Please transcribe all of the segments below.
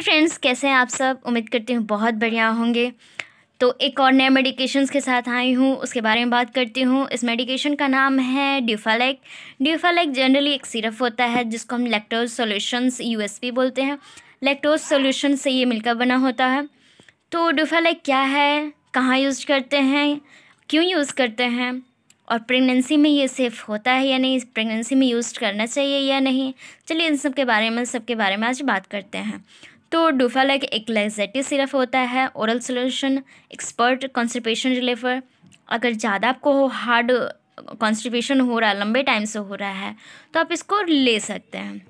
hi friends कैसे हैं आप सब उम्मीद करती हूँ बहुत बढ़िया होंगे तो एक और नए मेडिकेशंस के साथ आई हूँ उसके बारे में बात करती हूँ इस मेडिकेशन का नाम है ड्यूफालैक ड्यूफालैक जनरली एक सिरप होता है जिसको हम लेक्टोज सोल्यूशंस यूएसपी बोलते हैं लेक्टोज सोल्यूशन से ये मिलकर बना होता है तो ड्यूफालैक क्या है कहाँ यूज़ करते हैं क्यों यूज़ करते हैं और प्रेगनेंसी में ये सेफ़ होता है या नहीं प्रेगनेंसी में यूज़ करना चाहिए या नहीं चलिए इन सब के बारे में सबके बारे में आज बात करते हैं तो डुफालैक एक लेग्जेटिव सिरप होता है ओरल सोल्यूशन एक्सपर्ट कॉन्स्टिपेशन रिलीफर अगर ज़्यादा आपको हार्ड कॉन्स्टिपेशन हो रहा है लंबे टाइम से हो रहा है तो आप इसको ले सकते हैं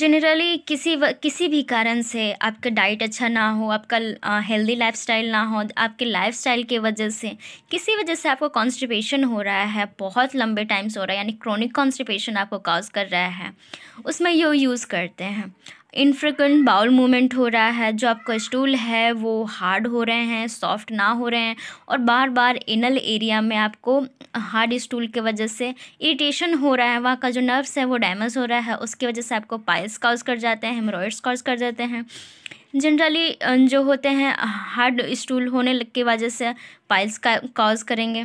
जनरली किसी व, किसी भी कारण से आपका डाइट अच्छा ना हो आपका हेल्दी लाइफस्टाइल ना हो आपके लाइफस्टाइल के वजह से किसी वजह से आपको कॉन्स्टिपेशन हो रहा है बहुत लंबे टाइम से हो रहा है यानी क्रोनिक कॉन्स्टिपेशन आपको काज कर रहा है उसमें ये यूज़ करते हैं इनफ्रिक्वेंट बाउल मूवमेंट हो रहा है जो आपका स्टूल है वो हार्ड हो रहे हैं सॉफ्ट ना हो रहे हैं और बार बार इनल एरिया में आपको हार्ड स्टूल के वजह से इरिटेशन हो रहा है वहाँ का जो नर्व्स है वो डैमेज हो रहा है उसकी वजह से आपको पाइल्स काउज कर जाते हैं हेमरॉयड्स काउज कर जाते हैं जनरली जो होते हैं हार्ड स्टूल होने की वजह से पाइल्स का काउज करेंगे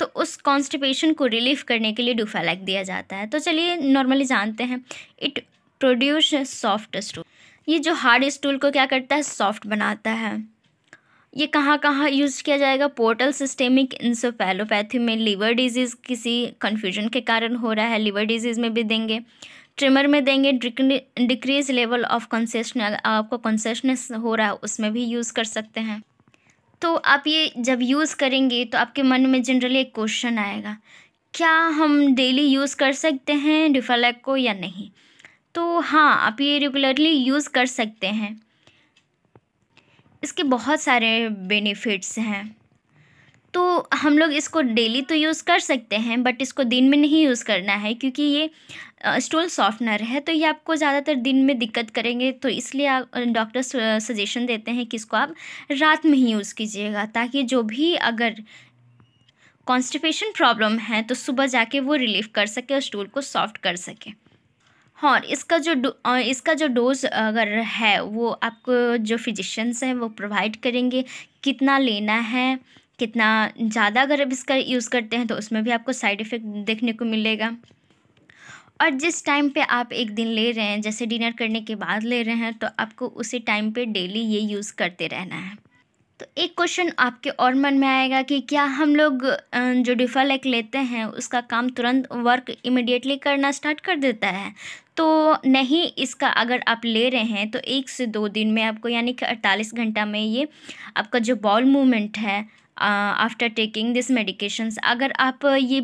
तो उस कॉन्स्टिपेशन को रिलीफ करने के लिए डूफालैक दिया जाता है तो चलिए नॉर्मली जानते हैं इट प्रोड्यूस सॉफ्ट स्टूल ये जो हार्ड स्टूल को क्या करता है सॉफ्ट बनाता है ये कहाँ कहाँ यूज़ किया जाएगा पोर्टल सिस्टेमिक इंसोफेलोपैथी में लीवर डिजीज़ किसी कन्फ्यूजन के कारण हो रहा है लीवर डिजीज़ में भी देंगे ट्रिमर में देंगे डिक्रीज लेवल ऑफ कंसेशन आपको कंसेशनेस हो रहा है उसमें भी यूज़ कर सकते हैं तो आप ये जब यूज़ करेंगे तो आपके मन में जनरली एक क्वेश्चन आएगा क्या हम डेली यूज़ कर सकते हैं डिफालैक को या नहीं तो हाँ आप ये रेगुलरली यूज़ कर सकते हैं इसके बहुत सारे बेनिफिट्स हैं तो हम लोग इसको डेली तो यूज़ कर सकते हैं बट इसको दिन में नहीं यूज़ करना है क्योंकि ये स्टूल सॉफ्टनर है तो ये आपको ज़्यादातर दिन में दिक्कत करेंगे तो इसलिए आप डॉक्टर सजेशन देते हैं कि इसको आप रात में ही यूज़ कीजिएगा ताकि जो भी अगर कॉन्स्टिपेशन प्रॉब्लम है तो सुबह जाके वो रिलीफ कर सके और स्टूल को सॉफ्ट कर सके और हाँ, इसका जो इसका जो डोज अगर है वो आपको जो फिजिशियंस हैं वो प्रोवाइड करेंगे कितना लेना है कितना ज़्यादा अगर आप इसका यूज़ करते हैं तो उसमें भी आपको साइड इफ़ेक्ट देखने को मिलेगा और जिस टाइम पे आप एक दिन ले रहे हैं जैसे डिनर करने के बाद ले रहे हैं तो आपको उसी टाइम पे डेली ये यूज़ करते रहना है तो एक क्वेश्चन आपके और मन में आएगा कि क्या हम लोग जो डिफालेक लेते हैं उसका काम तुरंत वर्क इमिडिएटली करना स्टार्ट कर देता है तो नहीं इसका अगर आप ले रहे हैं तो एक से दो दिन में आपको यानी कि अड़तालीस घंटा में ये आपका जो बॉल मूवमेंट है आफ्टर टेकिंग दिस मेडिकेशंस अगर आप ये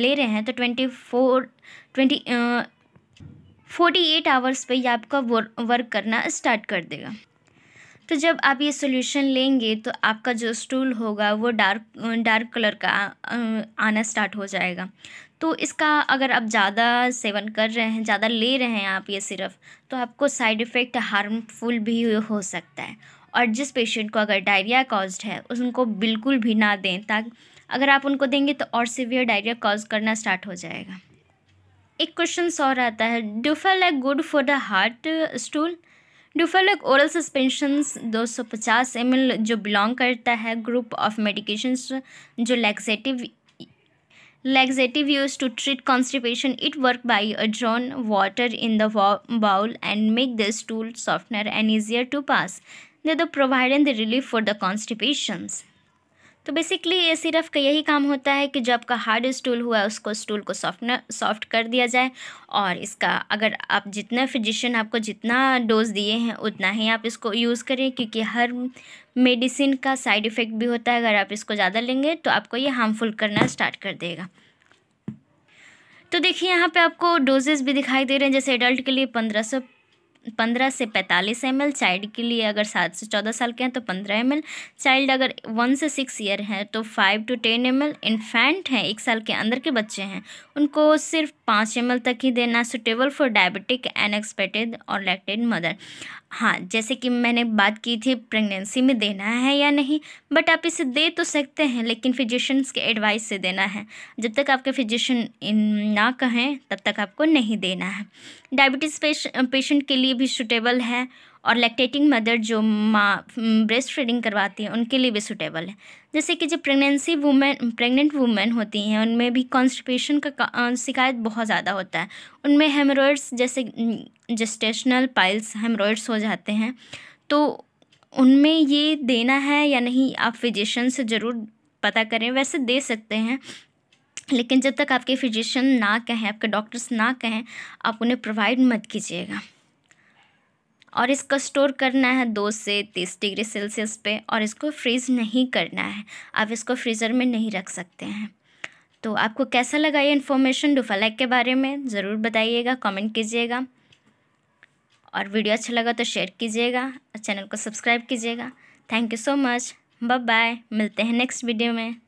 ले रहे हैं तो twenty four twenty forty eight hours पर ये आपका वर्क करना स्टार्ट कर देगा तो जब आप ये सोल्यूशन लेंगे तो आपका जो स्टूल होगा वो डार्क डार्क कलर का आना स्टार्ट हो जाएगा तो इसका अगर आप ज़्यादा सेवन कर रहे हैं ज़्यादा ले रहे हैं आप ये सिर्फ तो आपको साइड इफ़ेक्ट हार्मफुल भी हो सकता है और जिस पेशेंट को अगर डायरिया कॉज है उनको बिल्कुल भी ना दें ताकि अगर आप उनको देंगे तो और सीवियर डायरिया कॉज करना स्टार्ट हो जाएगा एक क्वेश्चन और आता है डूफल ए good for the hard stool Duphalac oral suspensions 250 ml जो बिलोंग करता है ग्रुप ऑफ मेडिकेशंस जो laxative laxative used to treat constipation it work by adjourn water in the bowel and make the stool softer and easier to pass they the provide the relief for the constipations तो basically ये सिर्फ का यही काम होता है कि जो आपका हार्ड स्टूल हुआ है उसको स्टूल को सॉफ्ट सॉफ्ट कर दिया जाए और इसका अगर आप जितना फिजिशियन आपको जितना डोज दिए हैं उतना ही आप इसको यूज़ करें क्योंकि हर मेडिसिन का साइड इफ़ेक्ट भी होता है अगर आप इसको ज़्यादा लेंगे तो आपको ये हार्मफुल करना स्टार्ट कर देगा तो देखिए यहाँ पे आपको डोजेज भी दिखाई दे रहे हैं जैसे एडल्ट के लिए पंद्रह सौ पंद्रह से पैंतालीस एम एल चाइल्ड के लिए अगर सात से चौदह साल के हैं तो पंद्रह एम एल चाइल्ड अगर वन से सिक्स ईयर हैं तो five two ten M L infant हैं एक साल के अंदर के बच्चे हैं उनको सिर्फ पाँच एम एल तक ही देना सुटेबल फॉर डायबिटिक अनएक्सपेक्टेड और लैक्टेड मदर हाँ जैसे कि मैंने बात की थी प्रेगनेंसी में देना है या नहीं बट आप इसे दे तो सकते हैं लेकिन फिजिशंस के एडवाइस से देना है जब तक आपके फिजिशन ना कहें तब तक आपको नहीं देना है डायबिटीज़ पेश, पेशेंट के लिए लिए भी सूटेबल है और लैक्टेटिंग मदर जो माँ ब्रेस्ट फीडिंग करवाती हैं उनके लिए भी सूटेबल है जैसे कि जो प्रेगनेंसी वूमेन प्रेग्नेंट वूमेन होती हैं उनमें भी कॉन्स्टिपेशन का शिकायत बहुत ज़्यादा होता है उनमें हेमरॉयड्स जैसे जस्टेशनल पाइल्स हेमरॉयड्स हो जाते हैं तो उनमें ये देना है या नहीं आप फिजिशन से ज़रूर पता करें वैसे दे सकते हैं लेकिन जब तक आपके फिजिशियन ना कहें आपके डॉक्टर्स ना कहें आप उन्हें प्रोवाइड मत कीजिएगा और इसको स्टोर करना है दो से तीस डिग्री सेल्सियस पे और इसको फ्रीज़ नहीं करना है आप इसको फ्रीज़र में नहीं रख सकते हैं तो आपको कैसा लगा ये इन्फॉर्मेशन डुफालैक के बारे में ज़रूर बताइएगा कमेंट कीजिएगा और वीडियो अच्छा लगा तो शेयर कीजिएगा और चैनल को सब्सक्राइब कीजिएगा thank you so much bye bye मिलते हैं नेक्स्ट वीडियो में